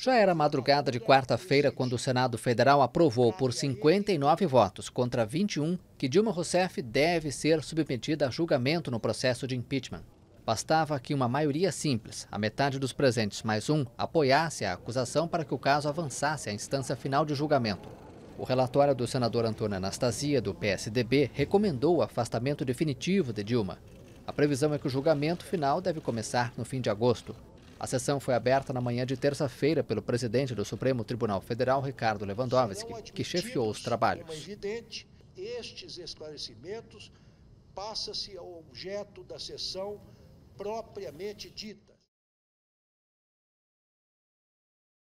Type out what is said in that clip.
Já era madrugada de quarta-feira quando o Senado Federal aprovou por 59 votos contra 21 que Dilma Rousseff deve ser submetida a julgamento no processo de impeachment. Bastava que uma maioria simples, a metade dos presentes mais um, apoiasse a acusação para que o caso avançasse à instância final de julgamento. O relatório do senador Antônio Anastasia, do PSDB, recomendou o afastamento definitivo de Dilma. A previsão é que o julgamento final deve começar no fim de agosto. A sessão foi aberta na manhã de terça-feira pelo presidente do Supremo Tribunal Federal, Ricardo Lewandowski, que chefiou os trabalhos. Como é evidente, estes esclarecimentos passam se ao objeto da sessão propriamente dita.